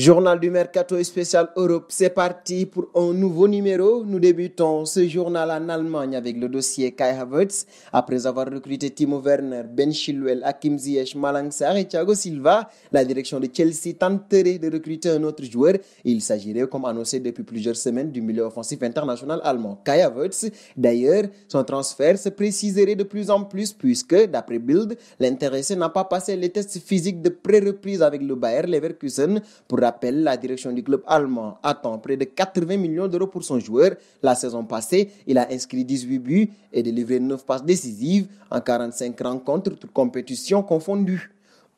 Journal du Mercato spécial Europe, c'est parti pour un nouveau numéro. Nous débutons ce journal en Allemagne avec le dossier Kai Havertz. Après avoir recruté Timo Werner, Ben Chilwell, Hakim Ziyech, Malang Sarr et Thiago Silva, la direction de Chelsea tenterait de recruter un autre joueur. Il s'agirait, comme annoncé depuis plusieurs semaines, du milieu offensif international allemand Kai Havertz. D'ailleurs, son transfert se préciserait de plus en plus puisque, d'après Bild, l'intéressé n'a pas passé les tests physiques de pré-reprise avec le Bayer Leverkusen pour appelle la direction du club allemand attend près de 80 millions d'euros pour son joueur. La saison passée, il a inscrit 18 buts et délivré 9 passes décisives en 45 rencontres, toutes compétitions confondues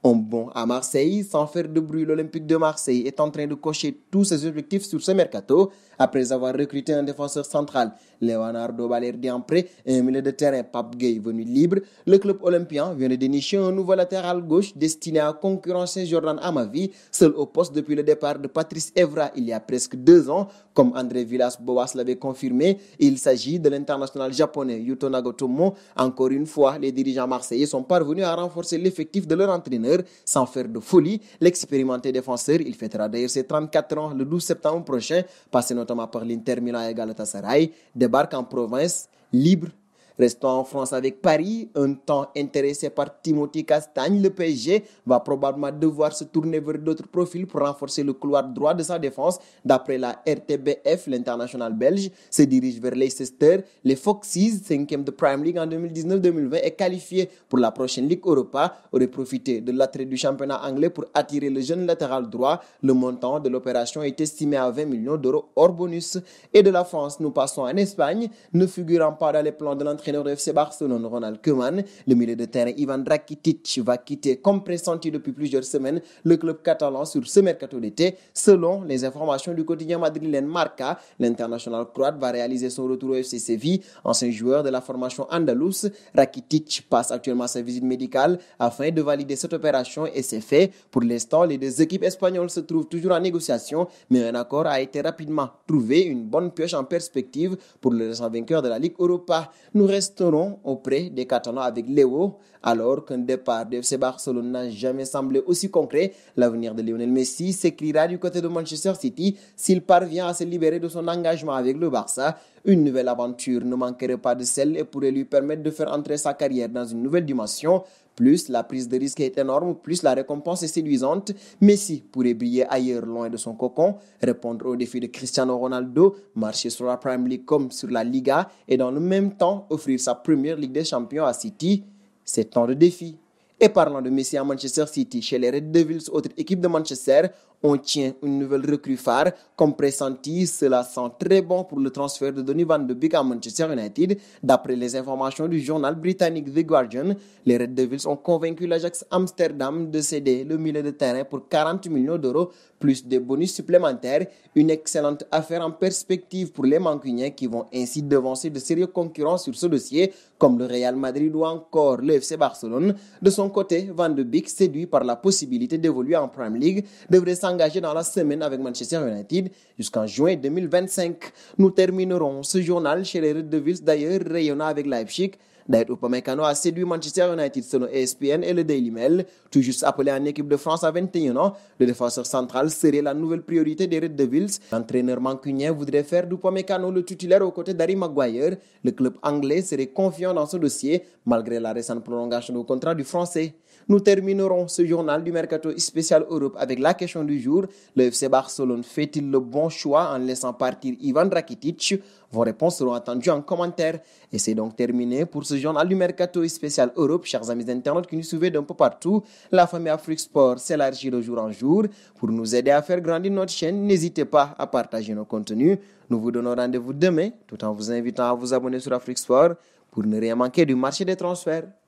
en bon à Marseille sans faire de bruit. L'Olympique de Marseille est en train de cocher tous ses objectifs sur ce mercato après avoir recruté un défenseur central, Leonardo Valerdi en prêt et un milieu de terrain, Pape Gay, venu libre. Le club olympien vient de dénicher un nouveau latéral gauche destiné à concurrencer Jordan Amavi, seul au poste depuis le départ de Patrice Evra il y a presque deux ans. Comme André Villas-Boas l'avait confirmé, il s'agit de l'international japonais Yuto Nagotomo. Encore une fois, les dirigeants marseillais sont parvenus à renforcer l'effectif de leur entraîneur sans faire de folie. L'expérimenté défenseur, il fêtera d'ailleurs ses 34 ans le 12 septembre prochain, passé notamment par l'Inter Milan et Galatasaray, débarque en province libre Restant en France avec Paris, un temps intéressé par Timothy Castagne, le PSG va probablement devoir se tourner vers d'autres profils pour renforcer le couloir droit de sa défense. D'après la RTBF, l'international belge se dirige vers Leicester. Les Foxes, 5e de Prime League en 2019-2020 est qualifié pour la prochaine Ligue Europa, aurait profité de l'attrait du championnat anglais pour attirer le jeune latéral droit. Le montant de l'opération est estimé à 20 millions d'euros hors bonus. Et de la France, nous passons en Espagne, ne figurant pas dans les plans de l'entreprise l'entraîneur de FC Barcelone, Ronald Koeman. Le milieu de terrain Ivan Rakitic va quitter comme pressenti depuis plusieurs semaines le club catalan sur ce mercato d'été. Selon les informations du quotidien madrilène Marca, l'international croate va réaliser son retour au FC Séville. Ancien joueur de la formation andalouse, Rakitic passe actuellement sa visite médicale afin de valider cette opération et c'est fait. Pour l'instant, les deux équipes espagnoles se trouvent toujours en négociation, mais un accord a été rapidement trouvé, une bonne pioche en perspective pour le récent vainqueur de la Ligue Europa. Nous resteront auprès des Catalans avec Léo, alors qu'un départ de FC Barcelone n'a jamais semblé aussi concret. L'avenir de Lionel Messi s'écrira du côté de Manchester City s'il parvient à se libérer de son engagement avec le Barça. Une nouvelle aventure ne manquerait pas de sel et pourrait lui permettre de faire entrer sa carrière dans une nouvelle dimension. Plus la prise de risque est énorme, plus la récompense est séduisante. Messi pourrait briller ailleurs loin de son cocon, répondre aux défis de Cristiano Ronaldo, marcher sur la Prime League comme sur la Liga et dans le même temps offrir sa première Ligue des Champions à City. C'est tant de défis. Et parlant de Messi à Manchester City, chez les Red Devils, autre équipe de Manchester, on tient une nouvelle recrue phare. Comme pressenti, cela sent très bon pour le transfert de Van de Beek à Manchester United. D'après les informations du journal britannique The Guardian, les Red Devils ont convaincu l'Ajax Amsterdam de céder le milieu de terrain pour 40 millions d'euros, plus des bonus supplémentaires. Une excellente affaire en perspective pour les Mancuniens qui vont ainsi devancer de sérieux concurrents sur ce dossier, comme le Real Madrid ou encore le FC Barcelone. De son côté, Van de Beek, séduit par la possibilité d'évoluer en Prime League, devrait s'engager engagé dans la semaine avec Manchester United jusqu'en juin 2025. Nous terminerons ce journal chez les Red Devils, d'ailleurs rayonnant avec Leipzig David bah, Upamecano a séduit Manchester United selon ESPN et le Daily Mail. Tout juste appelé en équipe de France à 21 ans, le défenseur central serait la nouvelle priorité des Red Devils. L'entraîneur mancunien voudrait faire d'Upamecano le titulaire aux côtés d'Ari Maguire. Le club anglais serait confiant dans ce dossier malgré la récente prolongation du contrat du français. Nous terminerons ce journal du Mercato spécial Europe avec la question du jour. Le FC Barcelone fait-il le bon choix en laissant partir Ivan Rakitic vos réponses seront attendues en commentaire. Et c'est donc terminé pour ce journal du Mercato spécial Europe. Chers amis internautes qui nous suivent d'un peu partout, la famille Afrique Sport s'élargit de jour en jour. Pour nous aider à faire grandir notre chaîne, n'hésitez pas à partager nos contenus. Nous vous donnons rendez-vous demain tout en vous invitant à vous abonner sur Afrique Sport pour ne rien manquer du marché des transferts.